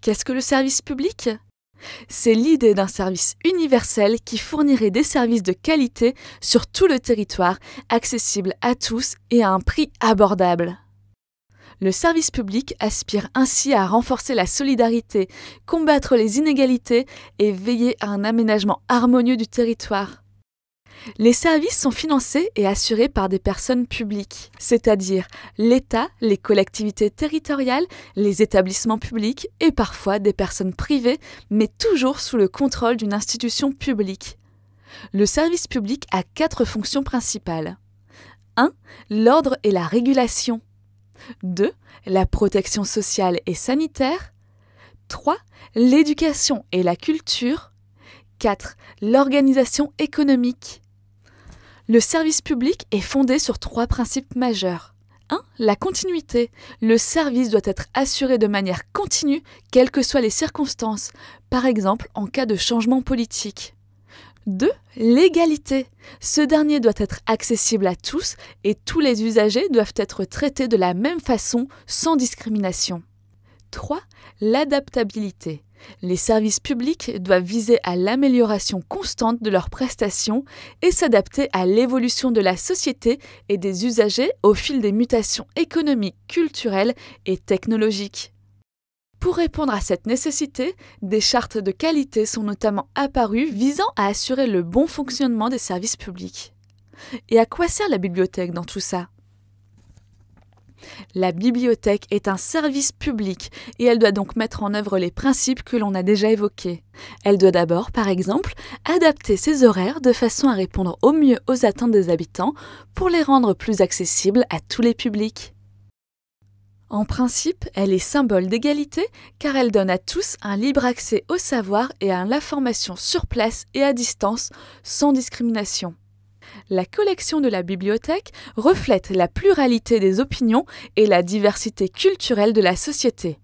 Qu'est-ce que le service public C'est l'idée d'un service universel qui fournirait des services de qualité sur tout le territoire, accessibles à tous et à un prix abordable. Le service public aspire ainsi à renforcer la solidarité, combattre les inégalités et veiller à un aménagement harmonieux du territoire. Les services sont financés et assurés par des personnes publiques, c'est-à-dire l'État, les collectivités territoriales, les établissements publics et parfois des personnes privées, mais toujours sous le contrôle d'une institution publique. Le service public a quatre fonctions principales. 1. L'ordre et la régulation. 2. La protection sociale et sanitaire. 3. L'éducation et la culture. 4. L'organisation économique. Le service public est fondé sur trois principes majeurs. 1. La continuité. Le service doit être assuré de manière continue, quelles que soient les circonstances, par exemple en cas de changement politique. 2. L'égalité. Ce dernier doit être accessible à tous et tous les usagers doivent être traités de la même façon sans discrimination. 3. L'adaptabilité. Les services publics doivent viser à l'amélioration constante de leurs prestations et s'adapter à l'évolution de la société et des usagers au fil des mutations économiques, culturelles et technologiques. Pour répondre à cette nécessité, des chartes de qualité sont notamment apparues visant à assurer le bon fonctionnement des services publics. Et à quoi sert la bibliothèque dans tout ça La bibliothèque est un service public et elle doit donc mettre en œuvre les principes que l'on a déjà évoqués. Elle doit d'abord, par exemple, adapter ses horaires de façon à répondre au mieux aux attentes des habitants pour les rendre plus accessibles à tous les publics. En principe, elle est symbole d'égalité car elle donne à tous un libre accès au savoir et à l'information sur place et à distance, sans discrimination. La collection de la bibliothèque reflète la pluralité des opinions et la diversité culturelle de la société.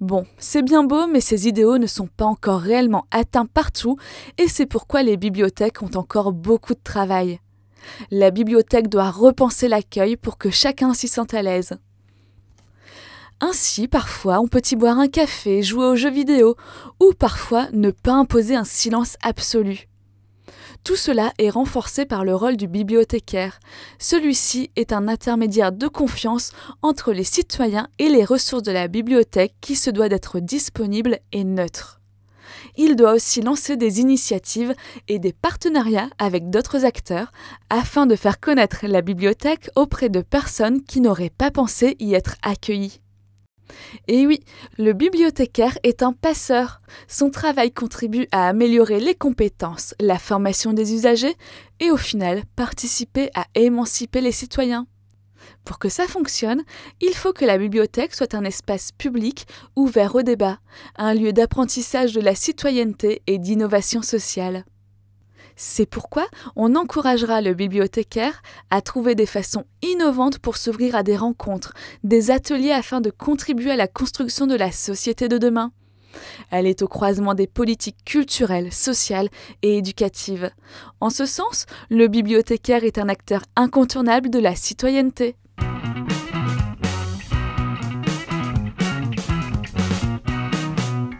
Bon, c'est bien beau, mais ces idéaux ne sont pas encore réellement atteints partout, et c'est pourquoi les bibliothèques ont encore beaucoup de travail. La bibliothèque doit repenser l'accueil pour que chacun s'y sente à l'aise. Ainsi, parfois, on peut y boire un café, jouer aux jeux vidéo, ou parfois ne pas imposer un silence absolu. Tout cela est renforcé par le rôle du bibliothécaire. Celui-ci est un intermédiaire de confiance entre les citoyens et les ressources de la bibliothèque qui se doit d'être disponible et neutre. Il doit aussi lancer des initiatives et des partenariats avec d'autres acteurs afin de faire connaître la bibliothèque auprès de personnes qui n'auraient pas pensé y être accueillies. Et oui, le bibliothécaire est un passeur. Son travail contribue à améliorer les compétences, la formation des usagers et au final participer à émanciper les citoyens. Pour que ça fonctionne, il faut que la bibliothèque soit un espace public ouvert au débat, un lieu d'apprentissage de la citoyenneté et d'innovation sociale. C'est pourquoi on encouragera le bibliothécaire à trouver des façons innovantes pour s'ouvrir à des rencontres, des ateliers afin de contribuer à la construction de la société de demain. Elle est au croisement des politiques culturelles, sociales et éducatives. En ce sens, le bibliothécaire est un acteur incontournable de la citoyenneté.